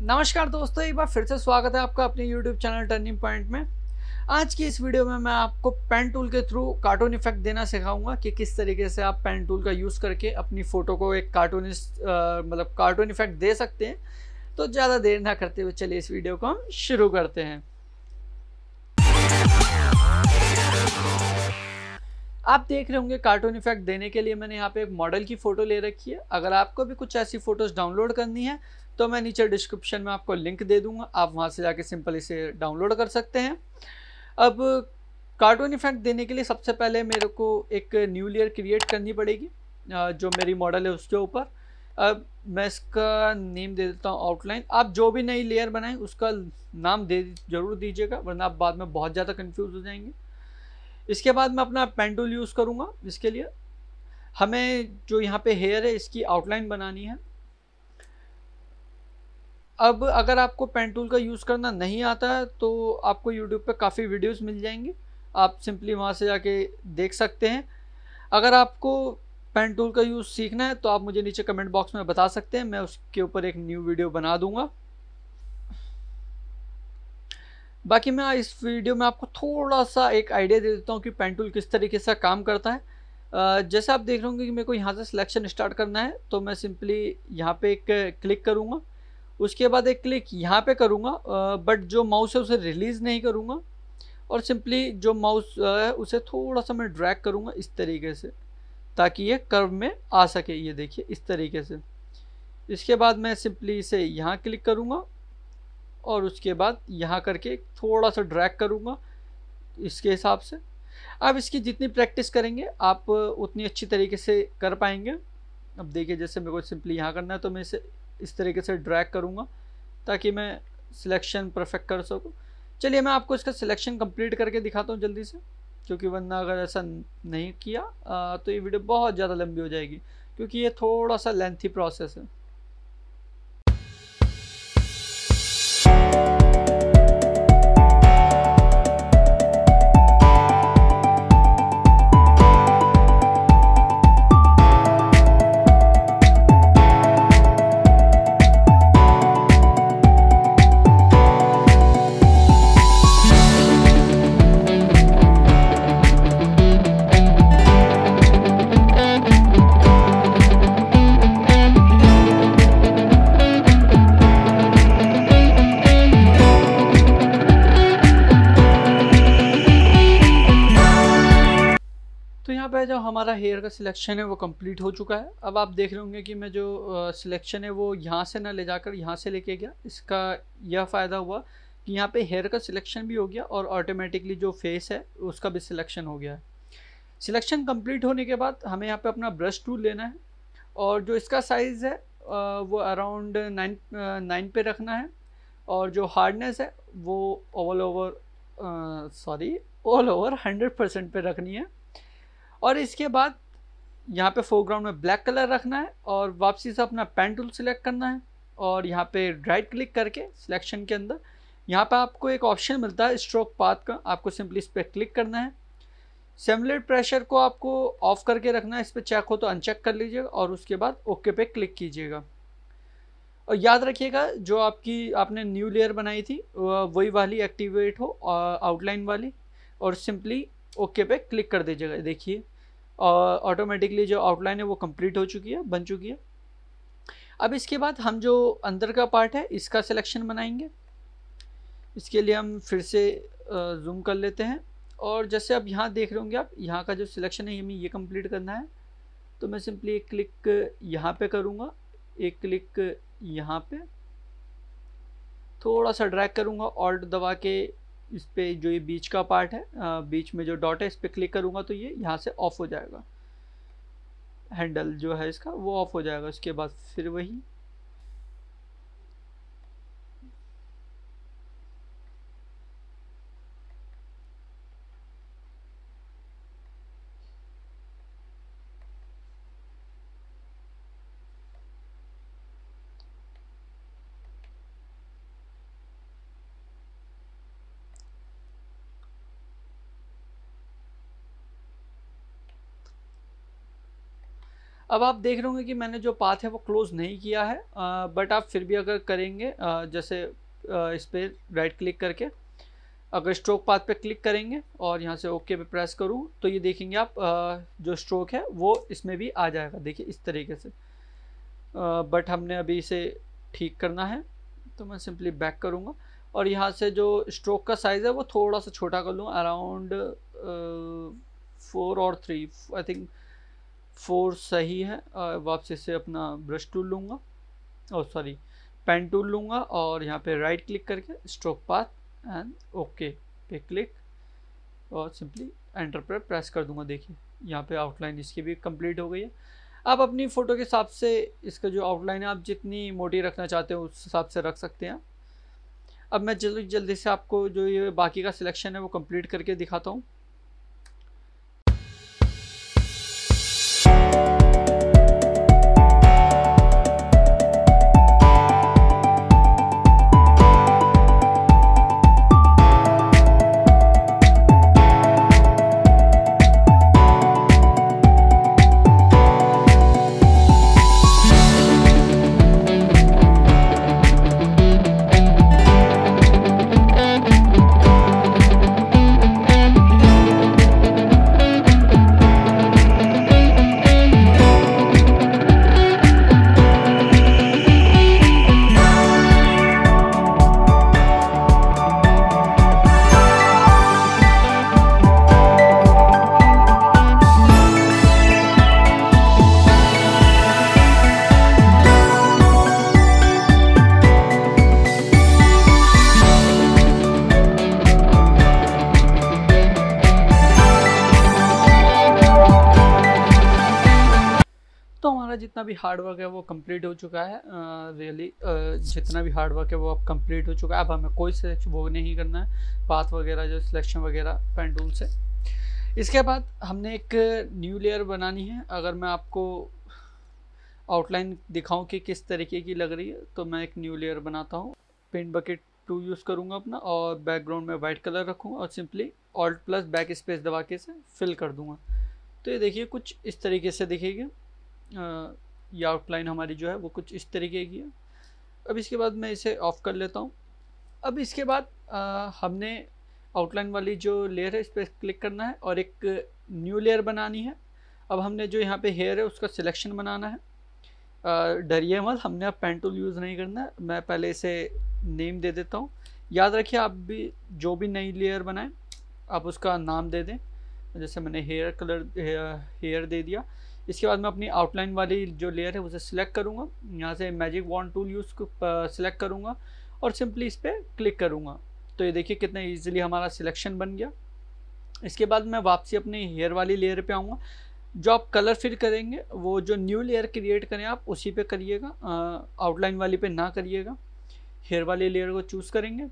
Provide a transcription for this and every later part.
नमस्कार दोस्तों एक बार फिर से स्वागत है आपका अपने YouTube चैनल टर्निंग पॉइंट में आज की इस वीडियो में मैं आपको पेन टूल के थ्रू कार्टून इफेक्ट देना सिखाऊंगा कि किस तरीके से आप पेन टूल का यूज़ करके अपनी फ़ोटो को एक कार्टूनिस्ट मतलब कार्टून इफेक्ट दे सकते हैं तो ज़्यादा देर ना करते हुए चलिए इस वीडियो को हम शुरू करते हैं आप देख रहे होंगे कार्टून इफेक्ट देने के लिए मैंने यहाँ पे एक मॉडल की फ़ोटो ले रखी है अगर आपको भी कुछ ऐसी फ़ोटोज़ डाउनलोड करनी है तो मैं नीचे डिस्क्रिप्शन में आपको लिंक दे दूंगा आप वहाँ से जाके सिंपल इसे डाउनलोड कर सकते हैं अब कार्टून इफेक्ट देने के लिए सबसे पहले मेरे को एक न्यू लेयर क्रिएट करनी पड़ेगी जो मेरी मॉडल है उसके ऊपर अब मैं इसका नेम दे देता हूँ आउटलाइन आप जो भी नई लेयर बनाएं उसका नाम दे जरूर दीजिएगा वरना आप बाद में बहुत ज़्यादा कंफ्यूज हो जाएंगे इसके बाद मैं अपना पेंडुल यूज़ करूँगा इसके लिए हमें जो यहाँ पे हेयर है इसकी आउटलाइन बनानी है अब अगर आपको पेन टूल का यूज़ करना नहीं आता है तो आपको यूट्यूब पे काफ़ी वीडियोस मिल जाएंगी आप सिंपली वहाँ से जाके देख सकते हैं अगर आपको पेन टूल का यूज़ सीखना है तो आप मुझे नीचे कमेंट बॉक्स में बता सकते हैं मैं उसके ऊपर एक न्यू वीडियो बना दूंगा बाकी मैं इस वीडियो में आपको थोड़ा सा एक आइडिया दे देता हूँ कि पेन टूल किस तरीके से काम करता है जैसे आप देख रहे होंगे कि मेरे को यहाँ से सिलेक्शन स्टार्ट करना है तो मैं सिंपली यहाँ पे एक क्लिक करूँगा उसके बाद एक क्लिक यहाँ पे करूँगा बट जो माउस है उसे रिलीज़ नहीं करूँगा और सिंपली जो माउस है उसे थोड़ा सा मैं ड्रैग करूँगा इस तरीके से ताकि ये कर्व में आ सके ये देखिए इस तरीके से इसके बाद मैं सिंपली इसे यहाँ क्लिक करूँगा और उसके बाद यहाँ करके थोड़ा सा ड्रैग करूँगा इसके हिसाब से अब इसकी जितनी प्रैक्टिस करेंगे आप उतनी अच्छी तरीके से कर पाएंगे अब देखिए जैसे मेरे को सिंपली यहाँ करना है तो मैं इसे इस तरीके से ड्रैग करूँगा ताकि मैं सिलेक्शन परफेक्ट कर सकूँ चलिए मैं आपको इसका सिलेक्शन कंप्लीट करके दिखाता हूँ जल्दी से क्योंकि वरना अगर ऐसा नहीं किया आ, तो ये वीडियो बहुत ज़्यादा लंबी हो जाएगी क्योंकि ये थोड़ा सा लेंथी प्रोसेस है हमारा हेयर का सिलेक्शन है वो कंप्लीट हो चुका है अब आप देख रहे होंगे कि मैं जो सिलेक्शन है वो यहाँ से ना ले जाकर यहाँ से लेके गया इसका यह फ़ायदा हुआ कि यहाँ पे हेयर का सिलेक्शन भी हो गया और ऑटोमेटिकली जो फेस है उसका भी सिलेक्शन हो गया है सिलेक्शन कम्प्लीट होने के बाद हमें यहाँ पर अपना ब्रश टूल लेना है और जो इसका साइज़ है वो अराउंड नाइन नाइन पे रखना है और जो हार्डनेस है वो all over sorry all over hundred percent पर रखनी है और इसके बाद यहाँ पे फोरग्राउंड में ब्लैक कलर रखना है और वापसी से अपना पेन टूल सिलेक्ट करना है और यहाँ पे राइट क्लिक करके सिलेक्शन के अंदर यहाँ पे आपको एक ऑप्शन मिलता है स्ट्रोक पाथ का आपको सिंपली इस पर क्लिक करना है सिमुलेट प्रेशर को आपको ऑफ करके रखना है इस पर चेक हो तो अनचेक कर लीजिएगा और उसके बाद ओके पे क्लिक कीजिएगा और याद रखिएगा जो आपकी आपने न्यू लेयर बनाई थी वही वाली एक्टिवेट हो आउटलाइन वाली और सिंपली ओके पे क्लिक कर दीजिएगा देखिए और ऑटोमेटिकली जो आउटलाइन है वो कंप्लीट हो चुकी है बन चुकी है अब इसके बाद हम जो अंदर का पार्ट है इसका सिलेक्शन बनाएंगे इसके लिए हम फिर से जूम कर लेते हैं और जैसे अब यहाँ देख रहे होंगे आप यहाँ का जो सिलेक्शन है हमें ये कंप्लीट करना है तो मैं सिंपली एक क्लिक यहाँ पे करूँगा एक क्लिक यहाँ पे थोड़ा सा ड्रैग करूँगा ऑल्ट दबा के इस पर जो ये बीच का पार्ट है बीच में जो डॉट है इस पर क्लिक करूँगा तो ये यहाँ से ऑफ हो जाएगा हैंडल जो है इसका वो ऑफ हो जाएगा उसके बाद फिर वही अब आप देख रहे होंगे कि मैंने जो पाथ है वो क्लोज़ नहीं किया है आ, बट आप फिर भी अगर करेंगे आ, जैसे आ, इस पर राइट क्लिक करके अगर स्ट्रोक पाथ पे क्लिक करेंगे और यहाँ से ओके पे प्रेस करूँ तो ये देखेंगे आप आ, जो स्ट्रोक है वो इसमें भी आ जाएगा देखिए इस तरीके से आ, बट हमने अभी इसे ठीक करना है तो मैं सिंपली बैक करूँगा और यहाँ से जो स्ट्रोक का साइज़ है वो थोड़ा सा छोटा कर लूँ अराउंड फोर और थ्री आई थिंक फोर सही है वापसी से अपना ब्रश टूल लूँगा और सॉरी पेन टूल लूँगा और यहाँ पे राइट क्लिक करके स्ट्रोक पाथ एंड ओके पे क्लिक और सिंपली एंटर पर प्रेस कर दूँगा देखिए यहाँ पे आउटलाइन इसकी भी कंप्लीट हो गई है आप अपनी फ़ोटो के हिसाब से इसका जो आउटलाइन है आप जितनी मोटी रखना चाहते हो उस हिसाब से रख सकते हैं अब मैं जल्दी जल्दी से आपको जो ये बाकी का सिलेक्शन है वो कंप्लीट करके दिखाता हूँ भी हार्डवर्क है वो कंप्लीट हो चुका है रियली जितना भी हार्डवर्क है वो अब कंप्लीट हो चुका है अब हमें कोई सिलेक्शन वो नहीं करना है पाथ वगैरह जो सिलेक्शन वगैरह पेन टूल से इसके बाद हमने एक न्यू लेयर बनानी है अगर मैं आपको आउटलाइन दिखाऊं कि किस तरीके की लग रही है तो मैं एक न्यू लेयर बनाता हूँ पेंट बकेट टू यूज़ करूँगा अपना और बैकग्राउंड में वाइट कलर रखूँगा और simply alt plus backspace दबा के से फिल कर दूँगा तो ये देखिए कुछ इस तरीके से दिखेगी ये आउटलाइन हमारी जो है वो कुछ इस तरीके की है अब इसके बाद मैं इसे ऑफ़ कर लेता हूँ अब इसके बाद आ, हमने आउटलाइन वाली जो लेयर है इस पर क्लिक करना है और एक न्यू लेयर बनानी है अब हमने जो यहाँ पे हेयर है उसका सिलेक्शन बनाना है डरिए मत हमने अब पेन टूल यूज़ नहीं करना है मैं पहले इसे नेम दे देता हूँ याद रखिए आप भी जो भी नई लेयर बनाएं आप उसका नाम दे दें जैसे मैंने हेयर कलर हेयर दे दिया इसके बाद मैं अपनी आउटलाइन वाली जो लेयर है उसे सिलेक्ट करूँगा यहाँ से magic wand tool use select करूँगा और सिंपली इस पर क्लिक करूँगा तो ये देखिए कितना ईजिली हमारा सिलेक्शन बन गया इसके बाद मैं वापसी अपनी हेयर वाली लेयर पर आऊँगा जो आप कलर फिल करेंगे वो जो न्यू लेयर क्रिएट करें आप उसी पे करिएगा आउटलाइन वाली पे ना करिएगा हेयर वाली लेयर को चूज़ करेंगे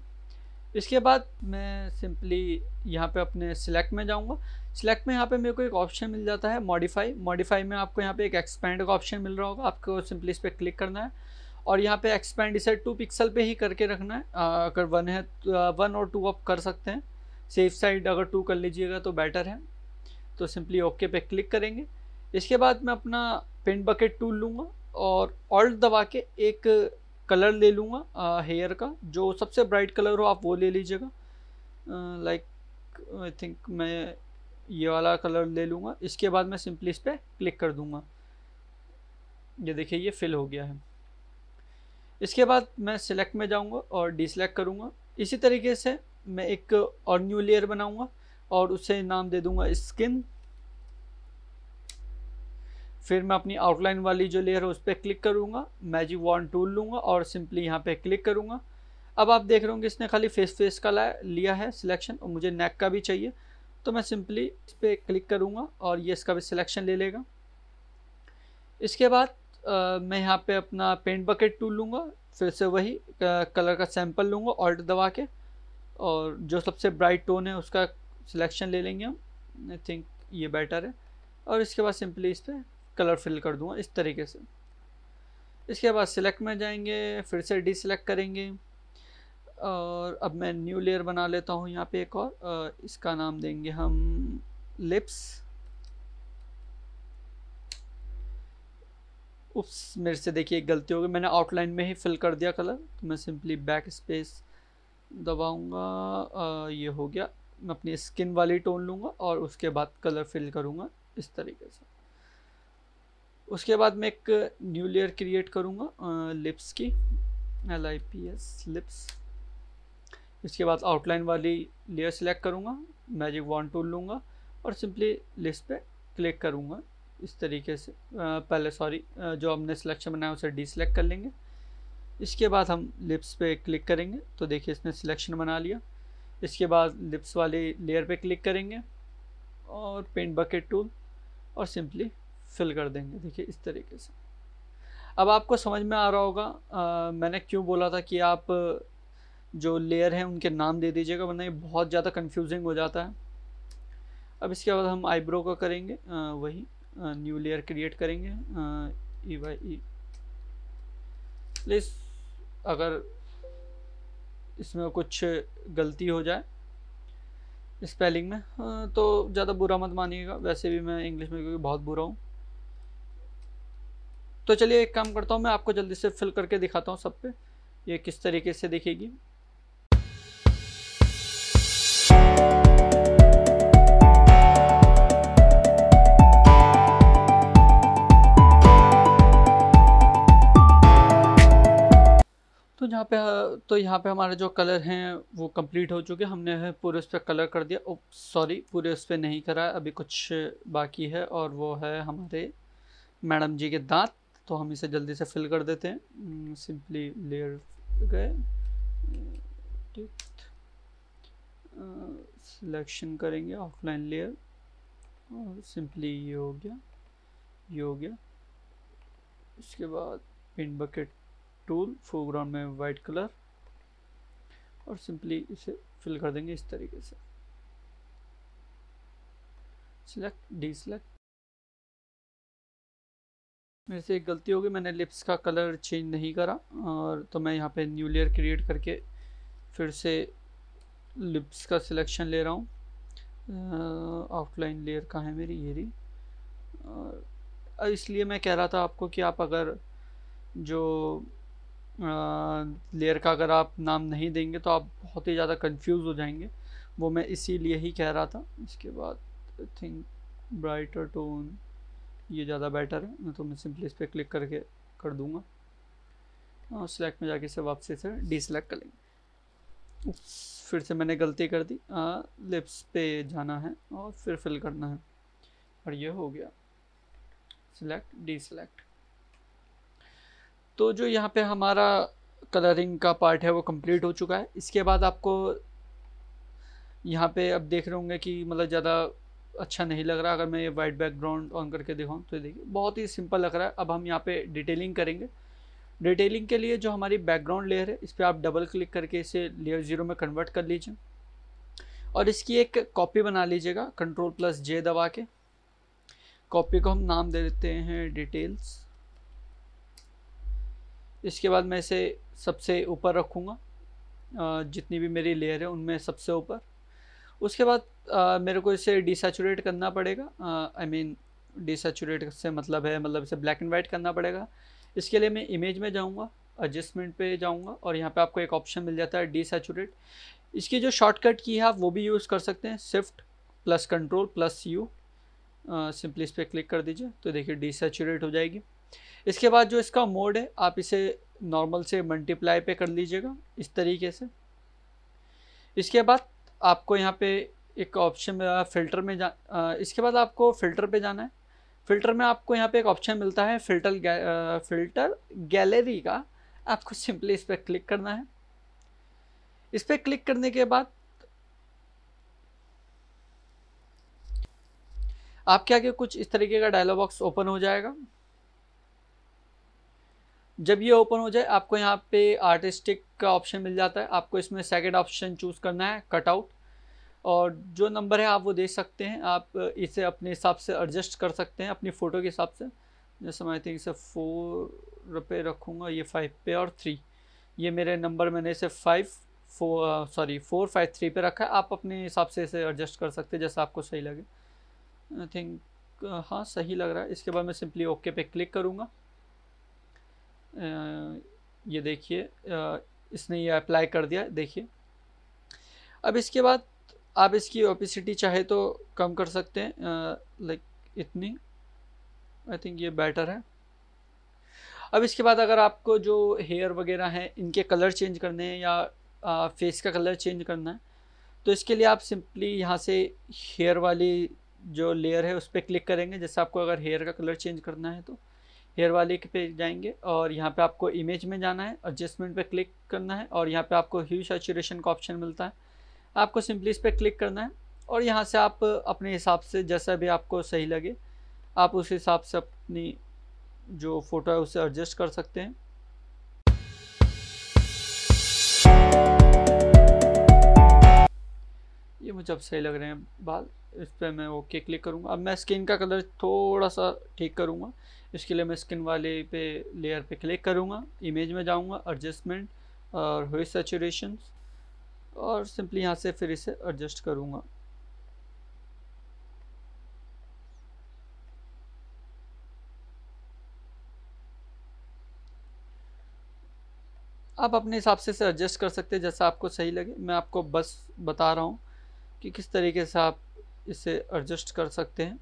इसके बाद मैं सिंपली यहाँ पे अपने सिलेक्ट में जाऊँगा सिलेक्ट में यहाँ पे मेरे को एक ऑप्शन मिल जाता है मॉडिफाई मॉडिफाई में आपको यहाँ पे एक एक्सपेंड का ऑप्शन मिल रहा होगा आपको सिंपली इस पर क्लिक करना है और यहाँ पे एक्सपेंड इसे टू पिक्सल पे ही करके रखना है अगर वन है वन तो, और टू आप कर सकते हैं सेफ साइड अगर टू कर लीजिएगा तो बेटर है तो सिंपली ओके पे क्लिक करेंगे इसके बाद मैं अपना पेंट बकेट टूल लूँगा और ऑल्ट दबा के एक कलर ले लूँगा हेयर का जो सबसे ब्राइट कलर हो आप वो ले लीजिएगा लाइक आई थिंक मैं ये वाला कलर ले लूँगा इसके बाद मैं सिंपली इस पर क्लिक कर दूँगा ये देखिए ये फिल हो गया है इसके बाद मैं सिलेक्ट में जाऊँगा और डिसलेक्ट करूँगा इसी तरीके से मैं एक और न्यू लेयर बनाऊँगा और उसे नाम दे दूँगा स्किन फिर मैं अपनी आउटलाइन वाली जो लेयर है उस पर क्लिक करूँगा मैजिक वॉन टूल लूँगा और सिंपली यहाँ पे क्लिक करूँगा अब आप देख रहे होंगे इसने खाली फेस फेस का लिया है सिलेक्शन और मुझे नेक का भी चाहिए तो मैं सिंपली इस पर क्लिक करूँगा और ये इसका भी सिलेक्शन ले लेगा इसके बाद आ, मैं यहाँ पे अपना पेंट बकेट टूल लूँगा फिर से वही कलर का सैम्पल लूँगा ऑल्ट दबा के और जो सबसे ब्राइट टोन है उसका सिलेक्शन ले लेंगे हम आई थिंक ये बेटर है और इसके बाद सिंपली इस पर कलर फिल कर दूंगा इस तरीके से इसके बाद सिलेक्ट में जाएंगे फिर से डी सिलेक्ट करेंगे और अब मैं न्यू लेयर बना लेता हूँ यहाँ पे एक और इसका नाम देंगे हम लिप्स उप्स मेरे से देखिए एक गलती हो गई मैंने आउटलाइन में ही फिल कर दिया कलर तो मैं सिंपली बैक स्पेस दबाऊँगा ये हो गया मैं अपनी स्किन वाली टोन लूँगा और उसके बाद कलर फिल करूँगा इस तरीके से उसके बाद मैं एक न्यू लेयर क्रिएट करूँगा लिप्स की L I P S lips इसके बाद आउटलाइन वाली लेयर सेलेक्ट करूँगा मैजिक वन टूल लूँगा और सिंपली लिस्ट पे क्लिक करूँगा इस तरीके से आ, पहले सॉरी जो हमने सिलेक्शन बनाया उसे डी सिलेक्ट कर लेंगे इसके बाद हम लिप्स पे क्लिक करेंगे तो देखिए इसने सिलेक्शन बना लिया इसके बाद लिप्स वाली लेयर पे क्लिक करेंगे और पेंट बकेट टूल और सिंपली फिल कर देंगे देखिए इस तरीके से अब आपको समझ में आ रहा होगा आ, मैंने क्यों बोला था कि आप जो लेयर हैं उनके नाम दे दीजिएगा वरना ये बहुत ज़्यादा कन्फ्यूजिंग हो जाता है अब इसके बाद हम आईब्रो का करेंगे आ, वही आ, न्यू लेयर क्रिएट करेंगे ई वाई ई प्लीज़ अगर इसमें कुछ गलती हो जाए स्पेलिंग में तो ज़्यादा बुरा मत मानिएगा वैसे भी मैं इंग्लिश में क्योंकि बहुत बुरा हूँ तो चलिए एक काम करता हूँ मैं आपको जल्दी से फिल करके दिखाता हूँ सब पे ये किस तरीके से दिखेगी तो यहाँ पे तो यहाँ पे हमारे जो कलर हैं वो कंप्लीट हो चुके हमने पूरे उस पर कलर कर दिया सॉरी पूरे उस पर नहीं करा अभी कुछ बाकी है और वो है हमारे मैडम जी के दांत तो हम इसे जल्दी से फिल कर देते हैं हम्म, सिंपली लेयर गए सिलेक्शन करेंगे ऑफलाइन लेयर और सिंपली ये हो गया ये हो गया इसके बाद पिन बकेट टूल फोरग्राउंड में वाइट कलर और सिंपली इसे फिल कर देंगे इस तरीके से सिलेक्ट डी सिलेक्ट मेरे से एक गलती हो गई मैंने लिप्स का कलर चेंज नहीं करा और तो मैं यहाँ पे न्यू लेयर क्रिएट करके फिर से लिप्स का सिलेक्शन ले रहा हूँ आउटलाइन लेयर का है मेरी ये रही और इसलिए मैं कह रहा था आपको कि आप अगर जो लेयर का अगर आप नाम नहीं देंगे तो आप बहुत ही ज़्यादा कंफ्यूज हो जाएंगे वो मैं इसीलिए ही कह रहा था इसके बाद आई थिंक ब्राइटर टोन ये ज़्यादा बेटर है तो मैं सिंपली इस पर क्लिक करके कर दूंगा और सिलेक्ट में जाके इसे वापसी से डिसलेक्ट कर लेंगे फिर से मैंने गलती कर दी आ, लिप्स पे जाना है और फिर फिल करना है और ये हो गया सिलेक्ट डिसलेक्ट तो जो यहाँ पे हमारा कलरिंग का पार्ट है वो कंप्लीट हो चुका है इसके बाद आपको यहाँ पे अब देख रहे होंगे कि मतलब ज़्यादा अच्छा नहीं लग रहा अगर मैं ये वाइट बैकग्राउंड ऑन करके दिखाऊँ तो देखिए बहुत ही सिंपल लग रहा है अब हम यहाँ पे डिटेलिंग करेंगे डिटेलिंग के लिए जो हमारी बैकग्राउंड लेयर है इस पर आप डबल क्लिक करके इसे लेयर ज़ीरो में कन्वर्ट कर लीजिए और इसकी एक कॉपी बना लीजिएगा कंट्रोल प्लस जे दबा के कॉपी को हम नाम दे देते हैं डिटेल्स इसके बाद मैं इसे सबसे ऊपर रखूँगा जितनी भी मेरी लेयर है उनमें सबसे ऊपर उसके बाद आ, मेरे को इसे डिसचूरेट करना पड़ेगा आई मीन डिसचूरेट से मतलब है मतलब इसे ब्लैक एंड वाइट करना पड़ेगा इसके लिए मैं इमेज में जाऊँगा एडजस्टमेंट पे जाऊँगा और यहाँ पे आपको एक ऑप्शन मिल जाता है डिसचूरेट इसकी जो शॉर्टकट की है आप वो भी यूज़ कर सकते हैं shift plus control plus U simply इस पर क्लिक कर दीजिए तो देखिए डिसचूरेट हो जाएगी इसके बाद जो इसका मोड है आप इसे नॉर्मल से मल्टीप्लाई पे कर लीजिएगा इस तरीके से इसके बाद आपको यहाँ पे एक ऑप्शन मिला फ़िल्टर में जा आ, इसके बाद आपको फ़िल्टर पे जाना है फ़िल्टर में आपको यहाँ पे एक ऑप्शन मिलता है फ़िल्टर फ़िल्टर गैलरी का आपको सिंपली इस पर क्लिक करना है इस पर क्लिक करने के बाद आपके आगे कुछ इस तरीके का डायलॉग बॉक्स ओपन हो जाएगा जब ये ओपन हो जाए आपको यहाँ पे आर्टिस्टिक का ऑप्शन मिल जाता है आपको इसमें सेकेंड ऑप्शन चूज़ करना है कटआउट और जो नंबर है आप वो दे सकते हैं आप इसे अपने हिसाब से एडजस्ट कर सकते हैं अपनी फ़ोटो के हिसाब से जैसे मैं थिंक इसे फोर रुपये रखूँगा ये फाइव पे और थ्री ये मेरे नंबर मैंने इसे five four sorry four five three पे रखा है आप अपने हिसाब से इसे एडजस्ट कर सकते हैं जैसा आपको सही लगे आई थिंक हाँ सही लग रहा है इसके बाद मैं सिंपली ओके पे क्लिक करूँगा ये देखिए इसने ये अप्लाई कर दिया देखिए अब इसके बाद आप इसकी ओपिसिटी चाहे तो कम कर सकते हैं लाइक इतनी आई थिंक ये बेटर है अब इसके बाद अगर आपको जो हेयर वगैरह हैं इनके कलर चेंज करने हैं या आ, फेस का कलर चेंज करना है तो इसके लिए आप सिंपली यहाँ से हेयर वाली जो लेयर है उस पर क्लिक करेंगे जैसे आपको अगर हेयर का कलर चेंज करना है तो हेयर वाले पे जाएंगे और यहाँ पे आपको इमेज में जाना है एडजस्टमेंट पे क्लिक करना है और यहाँ पे आपको ह्यू सेचुरेशन का ऑप्शन मिलता है आपको सिंपली इस पर क्लिक करना है और यहाँ से आप अपने हिसाब से जैसा भी आपको सही लगे आप उस हिसाब से अपनी जो फ़ोटो है उसे एडजस्ट कर सकते हैं ये मुझे अब सही लग रहे हैं बाल इस पर मैं ओके क्लिक करूँगा अब मैं स्किन का कलर थोड़ा सा ठीक करूँगा इसके लिए मैं स्किन वाले पे लेयर पे क्लिक करूँगा इमेज में जाऊँगा एडजस्टमेंट और हुए सेचुरेशन और सिंपली यहाँ से फिर इसे एडजस्ट करूँगा आप अपने हिसाब से इसे एडजस्ट कर सकते हैं जैसा आपको सही लगे मैं आपको बस बता रहा हूँ कि किस तरीके से आप इसे एडजस्ट कर सकते हैं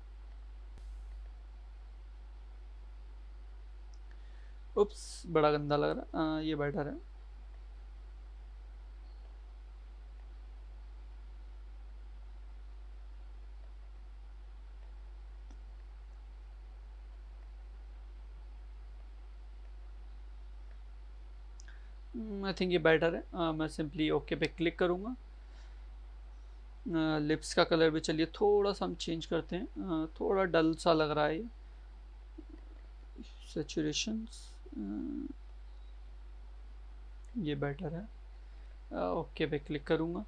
उप्स बड़ा गंदा लग रहा आ, हाँ, ये बेटर है आई थिंक ये बेटर है आ, मैं सिंपली ओके पे क्लिक करूँगा लिप्स का कलर भी चलिए थोड़ा सा हम चेंज करते हैं आ, थोड़ा डल सा लग रहा है ये सेचुरेशंस हम्म। ये बेटर है ओके पे क्लिक करूँगा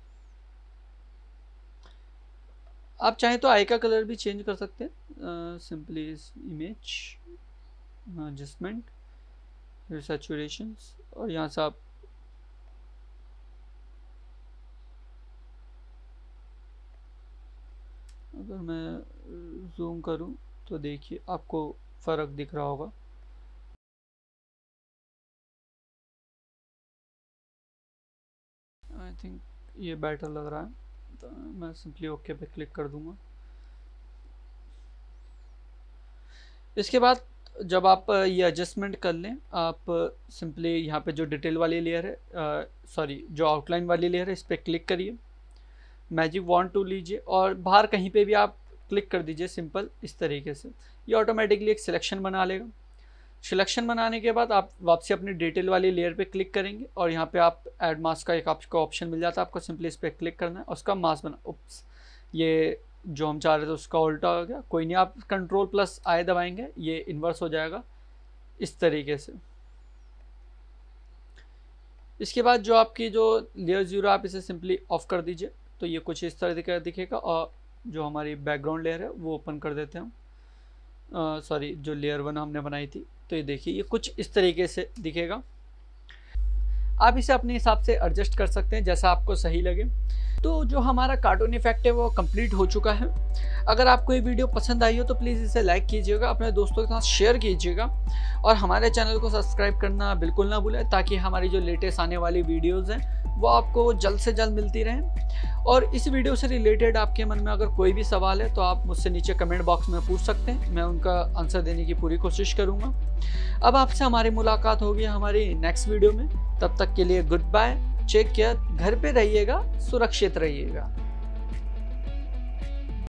आप चाहें तो आई का कलर भी चेंज कर सकते हैं सिंपली इस इमेज एडजस्टमेंट फिर सेचुरेशंस और यहाँ से आप अगर मैं जूम करूँ तो देखिए आपको फ़र्क दिख रहा होगा थिंक ये बेटर लग रहा है तो मैं सिंपली ओके पे क्लिक कर दूंगा इसके बाद जब आप uh, ये एडजस्टमेंट कर लें आप सिंपली uh, यहाँ पे जो डिटेल वाली लेयर है सॉरी uh, जो आउटलाइन वाली लेयर है इस पर क्लिक करिए मैजिक वॉन्ट टू लीजिए और बाहर कहीं पे भी आप क्लिक कर दीजिए सिंपल इस तरीके से ये ऑटोमेटिकली एक सिलेक्शन बना लेगा सिलेक्शन बनाने के बाद आप वापसी अपनी डिटेल वाली लेयर पे क्लिक करेंगे और यहाँ पे आप एड मास्क का एक आपको ऑप्शन मिल जाता है आपको सिंपली इस पर क्लिक करना है उसका मास्क बना उप्स ये जो हम चाह रहे थे उसका उल्टा हो गया कोई नहीं आप कंट्रोल प्लस आए दबाएंगे ये इन्वर्स हो जाएगा इस तरीके से इसके बाद जो आपकी जो लेयर ज़ीरो आप इसे सिंपली ऑफ़ कर दीजिए तो ये कुछ इस तरह दिखेगा और जो हमारी बैकग्राउंड लेयर है वो ओपन कर देते हैं हम सॉरी जो लेयर वन हमने बनाई थी तो ये देखिए ये कुछ इस तरीके से दिखेगा आप इसे अपने हिसाब से एडजस्ट कर सकते हैं जैसा आपको सही लगे तो जो हमारा कार्टून इफेक्ट है वो कंप्लीट हो चुका है अगर आपको ये वीडियो पसंद आई हो तो प्लीज़ इसे लाइक कीजिएगा अपने दोस्तों के साथ शेयर कीजिएगा और हमारे चैनल को सब्सक्राइब करना बिल्कुल ना भूलें ताकि हमारी जो लेटेस्ट आने वाली वीडियोज़ हैं वो आपको जल्द से जल्द मिलती रहें और इस वीडियो से रिलेटेड आपके मन में अगर कोई भी सवाल है तो आप मुझसे नीचे कमेंट बॉक्स में पूछ सकते हैं मैं उनका आंसर देने की पूरी कोशिश करूँगा अब आपसे हमारी मुलाकात होगी हमारी नेक्स्ट वीडियो में तब तक के लिए गुड बाय चेक केयर घर पे रहिएगा सुरक्षित रहिएगा